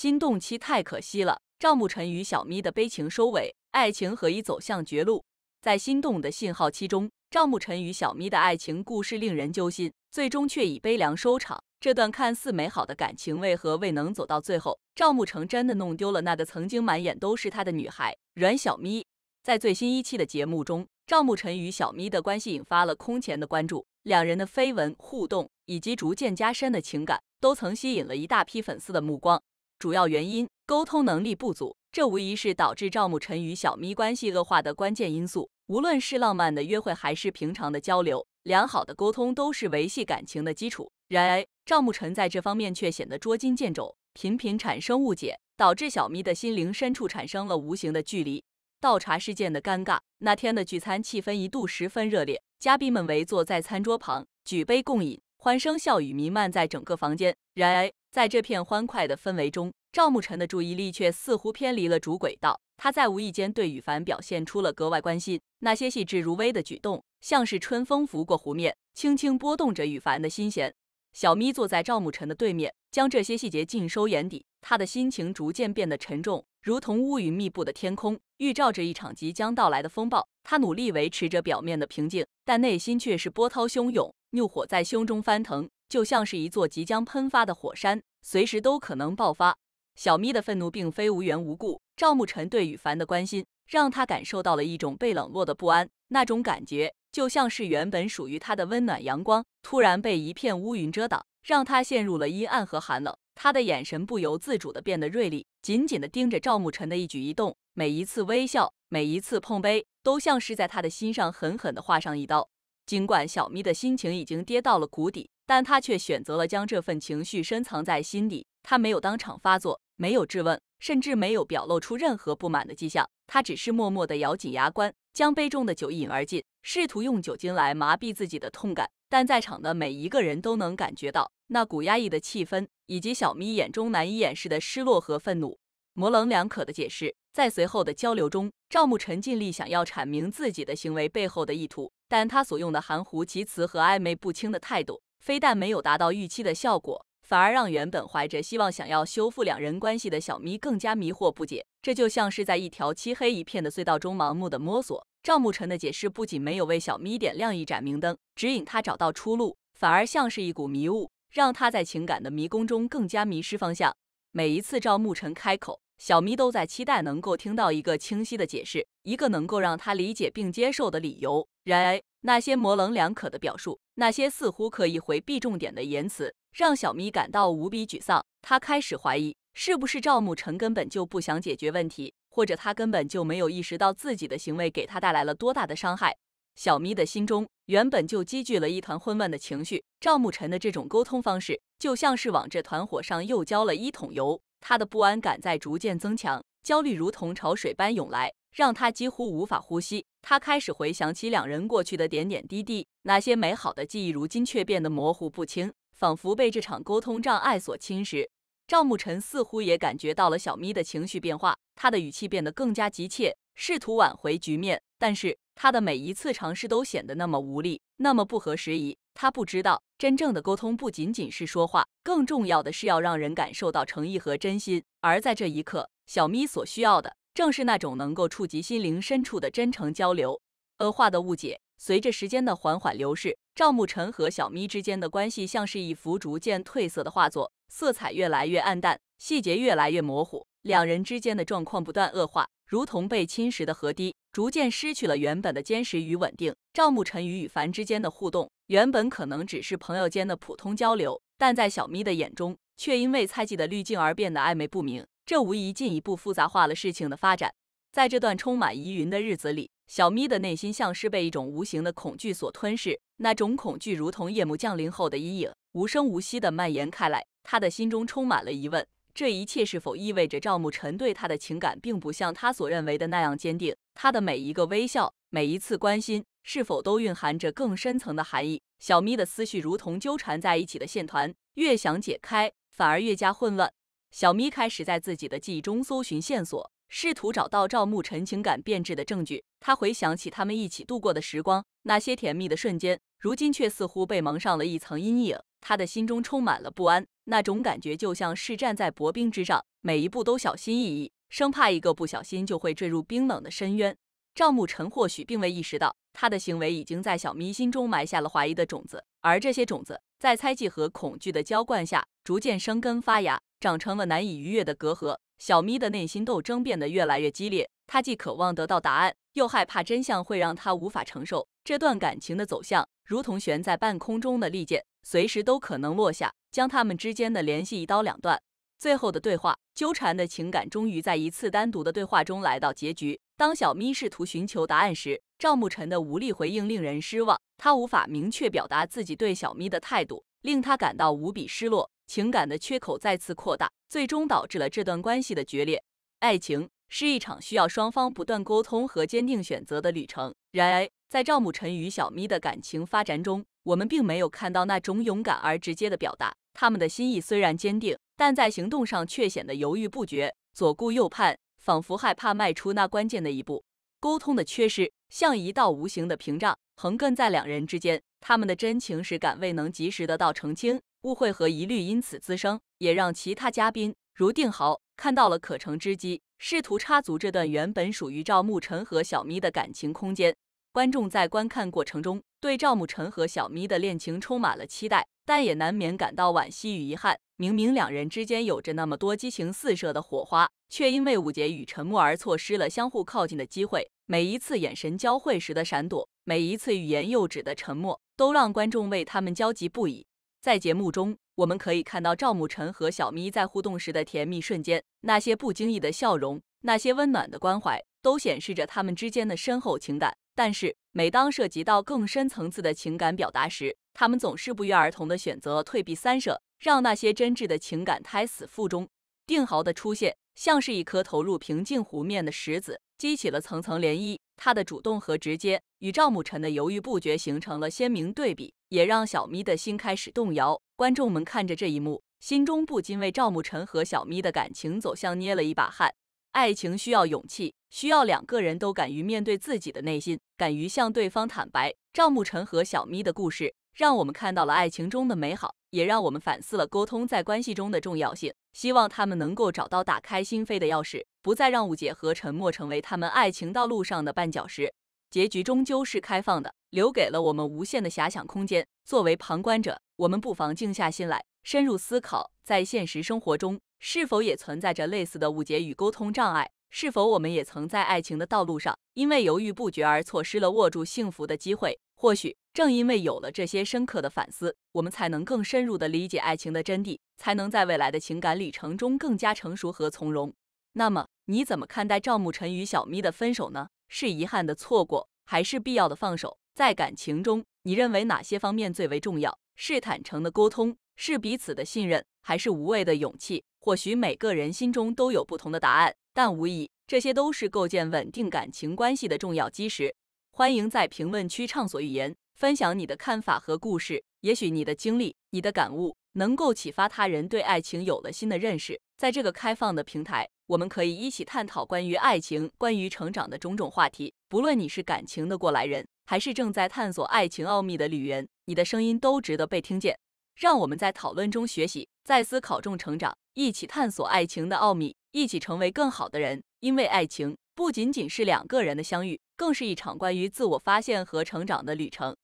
心动期太可惜了，赵牧晨与小咪的悲情收尾，爱情何以走向绝路？在心动的信号期中，赵牧晨与小咪的爱情故事令人揪心，最终却以悲凉收场。这段看似美好的感情为何未能走到最后？赵牧晨真的弄丢了那个曾经满眼都是他的女孩阮小咪？在最新一期的节目中，赵牧晨与小咪的关系引发了空前的关注，两人的绯闻互动以及逐渐加深的情感，都曾吸引了一大批粉丝的目光。主要原因沟通能力不足，这无疑是导致赵慕晨与小咪关系恶化的关键因素。无论是浪漫的约会还是平常的交流，良好的沟通都是维系感情的基础。然而，赵慕晨在这方面却显得捉襟见肘，频频产生误解，导致小咪的心灵深处产生了无形的距离。倒茶事件的尴尬，那天的聚餐气氛一度十分热烈，嘉宾们围坐在餐桌旁，举杯共饮，欢声笑语弥漫在整个房间。然而，在这片欢快的氛围中，赵慕辰的注意力却似乎偏离了主轨道。他在无意间对羽凡表现出了格外关心，那些细致入微的举动，像是春风拂过湖面，轻轻拨动着羽凡的心弦。小咪坐在赵慕辰的对面，将这些细节尽收眼底。他的心情逐渐变得沉重，如同乌云密布的天空，预兆着一场即将到来的风暴。他努力维持着表面的平静，但内心却是波涛汹涌，怒火在胸中翻腾。就像是一座即将喷发的火山，随时都可能爆发。小咪的愤怒并非无缘无故，赵慕晨对羽凡的关心，让他感受到了一种被冷落的不安。那种感觉就像是原本属于他的温暖阳光，突然被一片乌云遮挡，让他陷入了阴暗和寒冷。他的眼神不由自主地变得锐利，紧紧地盯着赵慕晨的一举一动。每一次微笑，每一次碰杯，都像是在他的心上狠狠地划上一刀。尽管小咪的心情已经跌到了谷底。但他却选择了将这份情绪深藏在心底。他没有当场发作，没有质问，甚至没有表露出任何不满的迹象。他只是默默地咬紧牙关，将杯中的酒饮而尽，试图用酒精来麻痹自己的痛感。但在场的每一个人都能感觉到那股压抑的气氛，以及小咪眼中难以掩饰的失落和愤怒。模棱两可的解释，在随后的交流中，赵牧辰尽力想要阐明自己的行为背后的意图，但他所用的含糊其辞和暧昧不清的态度。非但没有达到预期的效果，反而让原本怀着希望想要修复两人关系的小咪更加迷惑不解。这就像是在一条漆黑一片的隧道中盲目的摸索。赵慕辰的解释不仅没有为小咪点亮一盏明灯，指引他找到出路，反而像是一股迷雾，让他在情感的迷宫中更加迷失方向。每一次赵慕辰开口，小咪都在期待能够听到一个清晰的解释，一个能够让他理解并接受的理由。然而那些模棱两可的表述。那些似乎可以回避重点的言辞，让小咪感到无比沮丧。他开始怀疑，是不是赵慕晨根本就不想解决问题，或者他根本就没有意识到自己的行为给他带来了多大的伤害。小咪的心中原本就积聚了一团混乱的情绪，赵慕晨的这种沟通方式，就像是往这团火上又浇了一桶油。他的不安感在逐渐增强。焦虑如同潮水般涌来，让他几乎无法呼吸。他开始回想起两人过去的点点滴滴，那些美好的记忆如今却变得模糊不清，仿佛被这场沟通障碍所侵蚀。赵慕辰似乎也感觉到了小咪的情绪变化，他的语气变得更加急切，试图挽回局面。但是他的每一次尝试都显得那么无力，那么不合时宜。他不知道，真正的沟通不仅仅是说话，更重要的是要让人感受到诚意和真心。而在这一刻。小咪所需要的正是那种能够触及心灵深处的真诚交流。恶化的误解，随着时间的缓缓流逝，赵慕辰和小咪之间的关系像是一幅逐渐褪色的画作，色彩越来越暗淡，细节越来越模糊。两人之间的状况不断恶化，如同被侵蚀的河堤，逐渐失去了原本的坚实与稳定。赵慕辰与羽凡之间的互动，原本可能只是朋友间的普通交流，但在小咪的眼中，却因为猜忌的滤镜而变得暧昧不明。这无疑进一步复杂化了事情的发展。在这段充满疑云的日子里，小咪的内心像是被一种无形的恐惧所吞噬。那种恐惧如同夜幕降临后的阴影，无声无息地蔓延开来。他的心中充满了疑问：这一切是否意味着赵慕辰对他的情感并不像他所认为的那样坚定？他的每一个微笑，每一次关心，是否都蕴含着更深层的含义？小咪的思绪如同纠缠在一起的线团，越想解开，反而越加混乱。小咪开始在自己的记忆中搜寻线索，试图找到赵牧晨情感变质的证据。他回想起他们一起度过的时光，那些甜蜜的瞬间，如今却似乎被蒙上了一层阴影。他的心中充满了不安，那种感觉就像是站在薄冰之上，每一步都小心翼翼，生怕一个不小心就会坠入冰冷的深渊。赵牧晨或许并未意识到，他的行为已经在小咪心中埋下了怀疑的种子，而这些种子在猜忌和恐惧的浇灌下，逐渐生根发芽。长成了难以逾越的隔阂，小咪的内心斗争变得越来越激烈。她既渴望得到答案，又害怕真相会让她无法承受。这段感情的走向如同悬在半空中的利剑，随时都可能落下，将他们之间的联系一刀两断。最后的对话，纠缠的情感终于在一次单独的对话中来到结局。当小咪试图寻求答案时，赵慕晨的无力回应令人失望。他无法明确表达自己对小咪的态度，令他感到无比失落。情感的缺口再次扩大，最终导致了这段关系的决裂。爱情是一场需要双方不断沟通和坚定选择的旅程。然而，在赵慕晨与小咪的感情发展中，我们并没有看到那种勇敢而直接的表达。他们的心意虽然坚定，但在行动上却显得犹豫不决，左顾右盼，仿佛害怕迈出那关键的一步。沟通的缺失像一道无形的屏障横亘在两人之间，他们的真情实感未能及时得到澄清。误会和疑虑因此滋生，也让其他嘉宾如定豪看到了可乘之机，试图插足这段原本属于赵慕辰和小咪的感情空间。观众在观看过程中对赵慕辰和小咪的恋情充满了期待，但也难免感到惋惜与遗憾。明明两人之间有着那么多激情四射的火花，却因为误解与沉默而错失了相互靠近的机会。每一次眼神交汇时的闪躲，每一次欲言又止的沉默，都让观众为他们焦急不已。在节目中，我们可以看到赵牧晨和小咪在互动时的甜蜜瞬间，那些不经意的笑容，那些温暖的关怀，都显示着他们之间的深厚情感。但是，每当涉及到更深层次的情感表达时，他们总是不约而同地选择退避三舍，让那些真挚的情感胎死腹中。定豪的出现，像是一颗投入平静湖面的石子，激起了层层涟漪。他的主动和直接。与赵慕辰的犹豫不决形成了鲜明对比，也让小咪的心开始动摇。观众们看着这一幕，心中不禁为赵慕辰和小咪的感情走向捏了一把汗。爱情需要勇气，需要两个人都敢于面对自己的内心，敢于向对方坦白。赵慕辰和小咪的故事，让我们看到了爱情中的美好，也让我们反思了沟通在关系中的重要性。希望他们能够找到打开心扉的钥匙，不再让误解和沉默成为他们爱情道路上的绊脚石。结局终究是开放的，留给了我们无限的遐想空间。作为旁观者，我们不妨静下心来，深入思考，在现实生活中是否也存在着类似的误解与沟通障碍？是否我们也曾在爱情的道路上，因为犹豫不决而错失了握住幸福的机会？或许正因为有了这些深刻的反思，我们才能更深入地理解爱情的真谛，才能在未来的情感旅程中更加成熟和从容。那么，你怎么看待赵牧辰与小咪的分手呢？是遗憾的错过，还是必要的放手？在感情中，你认为哪些方面最为重要？是坦诚的沟通，是彼此的信任，还是无畏的勇气？或许每个人心中都有不同的答案，但无疑，这些都是构建稳定感情关系的重要基石。欢迎在评论区畅所欲言，分享你的看法和故事。也许你的经历，你的感悟，能够启发他人对爱情有了新的认识。在这个开放的平台。我们可以一起探讨关于爱情、关于成长的种种话题。不论你是感情的过来人，还是正在探索爱情奥秘的旅人，你的声音都值得被听见。让我们在讨论中学习，在思考中成长，一起探索爱情的奥秘，一起成为更好的人。因为爱情不仅仅是两个人的相遇，更是一场关于自我发现和成长的旅程。